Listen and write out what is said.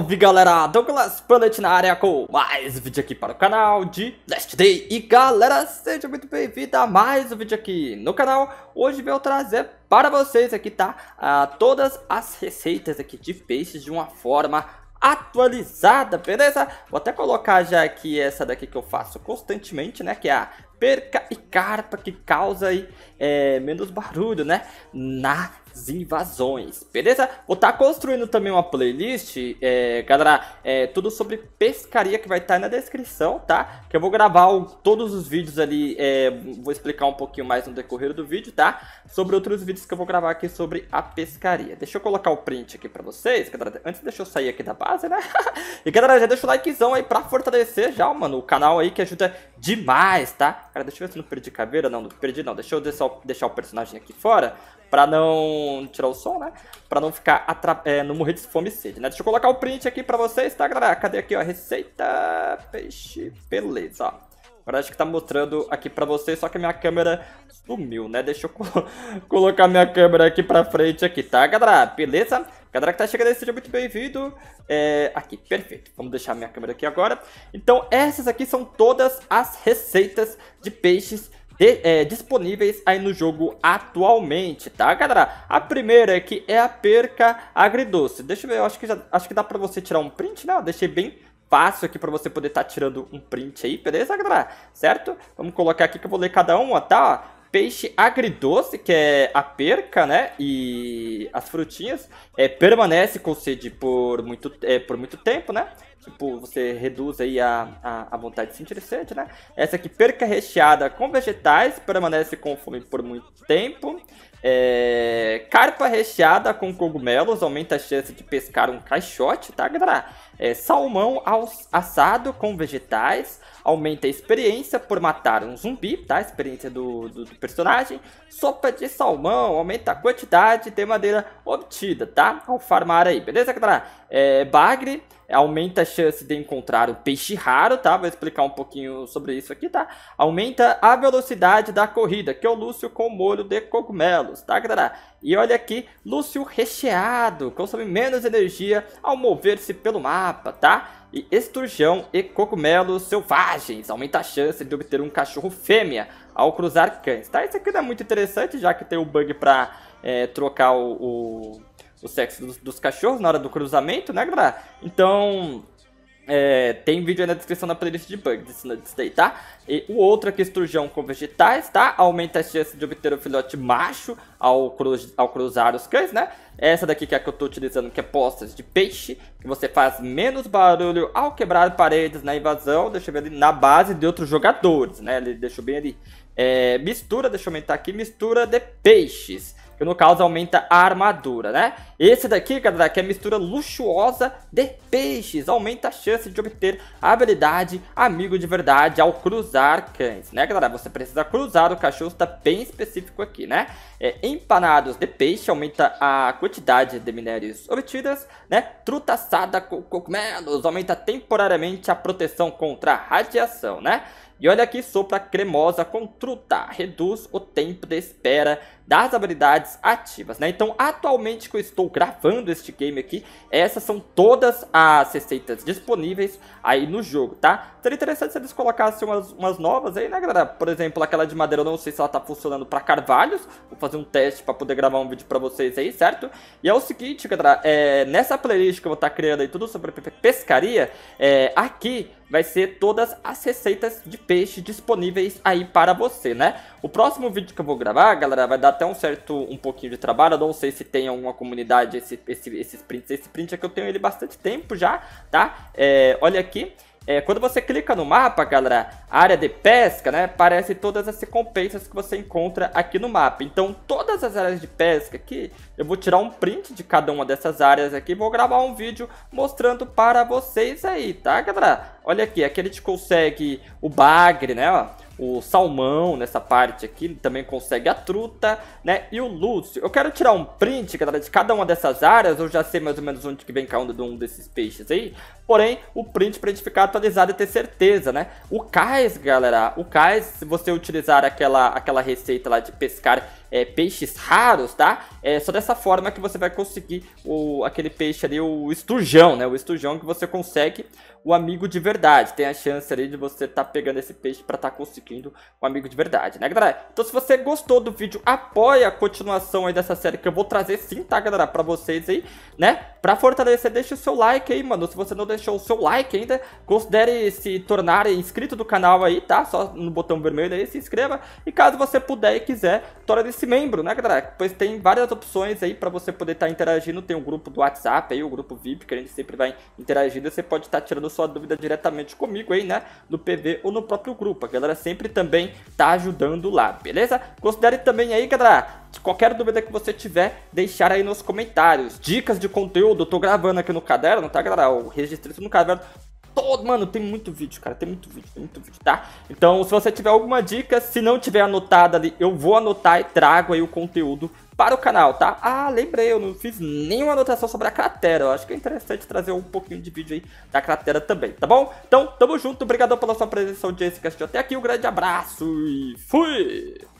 Salve galera, Douglas Planet na área com mais vídeo aqui para o canal de Last Day E galera, seja muito bem-vindo a mais um vídeo aqui no canal Hoje eu trazer para vocês aqui, tá? Ah, todas as receitas aqui de peixes de uma forma atualizada, beleza? Vou até colocar já aqui essa daqui que eu faço constantemente, né? Que é a perca e carpa que causa aí é, menos barulho, né? Na invasões, beleza? Vou estar tá construindo também uma playlist, é, galera, é, tudo sobre pescaria que vai estar tá na descrição, tá? Que eu vou gravar o, todos os vídeos ali, é, vou explicar um pouquinho mais no decorrer do vídeo, tá? Sobre outros vídeos que eu vou gravar aqui sobre a pescaria. Deixa eu colocar o print aqui pra vocês, galera, antes deixa eu sair aqui da base, né? e galera, já deixa o likezão aí pra fortalecer já, mano, o canal aí que ajuda demais, tá? Cara, deixa eu ver se não perdi caveira, não, não perdi não, deixa eu deixar, deixar o personagem aqui fora, para não tirar o som, né? Para não ficar atra... é, não morrer de fome e sede, né? Deixa eu colocar o print aqui para vocês, tá, galera? Cadê aqui, ó? Receita peixe, beleza, ó. Agora acho que tá mostrando aqui pra vocês, só que a minha câmera sumiu, né? Deixa eu colocar minha câmera aqui pra frente aqui, tá, galera? Beleza? Galera que tá chegando aí, seja muito bem-vindo. É, aqui, perfeito. Vamos deixar minha câmera aqui agora. Então, essas aqui são todas as receitas de peixes de, é, disponíveis aí no jogo atualmente, tá, galera? A primeira aqui é a perca agridoce. Deixa eu ver, eu acho que, já, acho que dá pra você tirar um print, né? Eu deixei bem fácil aqui para você poder estar tá tirando um print aí, beleza, galera? Certo? Vamos colocar aqui que eu vou ler cada uma, tá? peixe agridoce, que é a perca, né? E as frutinhas, é, permanece com sede por muito, é, por muito tempo, né? Tipo, você reduz aí a, a, a vontade de se sede, né? Essa aqui, perca recheada com vegetais, permanece com fome por muito tempo. É, carpa recheada com cogumelos aumenta a chance de pescar um caixote, tá, galera? É, salmão assado com vegetais aumenta a experiência por matar um zumbi, tá? A experiência do, do, do personagem. Sopa de salmão aumenta a quantidade de madeira obtida, tá? Ao farmar aí, beleza, galera? É, bagre aumenta a chance de encontrar o peixe raro, tá? Vou explicar um pouquinho sobre isso aqui, tá? Aumenta a velocidade da corrida, que é o Lúcio com molho de cogumelos, tá, galera? E olha aqui, Lúcio recheado, consome menos energia ao mover-se pelo mapa, tá? E esturjão e cogumelos selvagens, aumenta a chance de obter um cachorro fêmea ao cruzar cães, tá? Isso aqui não é muito interessante, já que tem o bug pra é, trocar o, o o sexo dos, dos cachorros na hora do cruzamento, né, galera? Então, é, tem vídeo aí na descrição da playlist de bugs disso daí, tá? E o outro aqui, é esturjão com vegetais, tá? Aumenta a chance de obter o filhote macho ao, cruz, ao cruzar os cães, né? Essa daqui que é a que eu tô utilizando, que é postas de peixe, que você faz menos barulho ao quebrar paredes na invasão, deixa eu ver ali, na base de outros jogadores, né? Ele deixou bem ali. É, mistura, deixa eu aumentar aqui, mistura de peixes que no caso aumenta a armadura, né? Esse daqui, cara, que é mistura luxuosa de peixes, aumenta a chance de obter a habilidade amigo de verdade ao cruzar cães, né, galera? Você precisa cruzar, o cachorro está bem específico aqui, né? É, empanados de peixe aumenta a quantidade de minérios obtidas, né? Truta assada com cogumelos aumenta temporariamente a proteção contra a radiação, né? E olha aqui, sopa cremosa com truta, reduz o tempo de espera das habilidades ativas, né? Então, atualmente que eu estou gravando este game aqui, essas são todas as receitas disponíveis aí no jogo, tá? Seria interessante se eles colocassem umas, umas novas aí, né, galera? Por exemplo, aquela de madeira, eu não sei se ela tá funcionando para carvalhos, vou fazer um teste para poder gravar um vídeo para vocês aí, certo? E é o seguinte, galera, é, nessa playlist que eu vou estar tá criando aí tudo sobre pescaria, é, aqui vai ser todas as receitas de peixe disponíveis aí para você, né? O próximo vídeo que eu vou gravar, galera, vai dar até um certo, um pouquinho de trabalho. Eu não sei se tem alguma comunidade esse, esse, esses prints. Esse print aqui é eu tenho ele bastante tempo já, tá? É, olha aqui. É, quando você clica no mapa, galera, área de pesca, né, parece todas as recompensas que você encontra aqui no mapa. Então, todas as áreas de pesca aqui, eu vou tirar um print de cada uma dessas áreas aqui, vou gravar um vídeo mostrando para vocês aí, tá, galera? Olha aqui, aqui a gente consegue o bagre, né, ó o salmão nessa parte aqui, ele também consegue a truta, né? E o lúcio. Eu quero tirar um print, galera, de cada uma dessas áreas, eu já sei mais ou menos onde que vem cada um de um desses peixes aí. Porém, o print pra gente ficar atualizado e ter certeza, né? O cais, galera, o cais, se você utilizar aquela, aquela receita lá de pescar é, peixes raros, tá? É só dessa forma que você vai conseguir o, aquele peixe ali, o estujão, né? O estujão que você consegue o amigo de verdade. Tem a chance ali de você estar tá pegando esse peixe pra estar tá conseguindo adquirindo um amigo de verdade, né, galera? Então se você gostou do vídeo, apoia a continuação aí dessa série que eu vou trazer sim, tá, galera, pra vocês aí, né? Pra fortalecer, deixa o seu like aí, mano. Se você não deixou o seu like ainda, considere se tornar inscrito do canal aí, tá? Só no botão vermelho aí, se inscreva. E caso você puder e quiser, torne-se membro, né, galera? Pois tem várias opções aí pra você poder estar tá interagindo. Tem o um grupo do WhatsApp aí, o um grupo VIP, que a gente sempre vai interagindo. Você pode estar tá tirando sua dúvida diretamente comigo aí, né? No PV ou no próprio grupo. A galera sempre sempre também tá ajudando lá, beleza? Considere também aí, galera, qualquer dúvida que você tiver, deixar aí nos comentários. Dicas de conteúdo, tô gravando aqui no caderno, tá, galera? O registro no caderno. Todo, mano, tem muito vídeo, cara, tem muito vídeo, tem muito vídeo, tá? Então, se você tiver alguma dica, se não tiver anotada ali, eu vou anotar e trago aí o conteúdo para o canal, tá? Ah, lembrei, eu não fiz nenhuma anotação sobre a cratera. Eu acho que é interessante trazer um pouquinho de vídeo aí da cratera também, tá bom? Então, tamo junto, obrigado pela sua presença, audiência que assistiu até aqui. Um grande abraço e fui!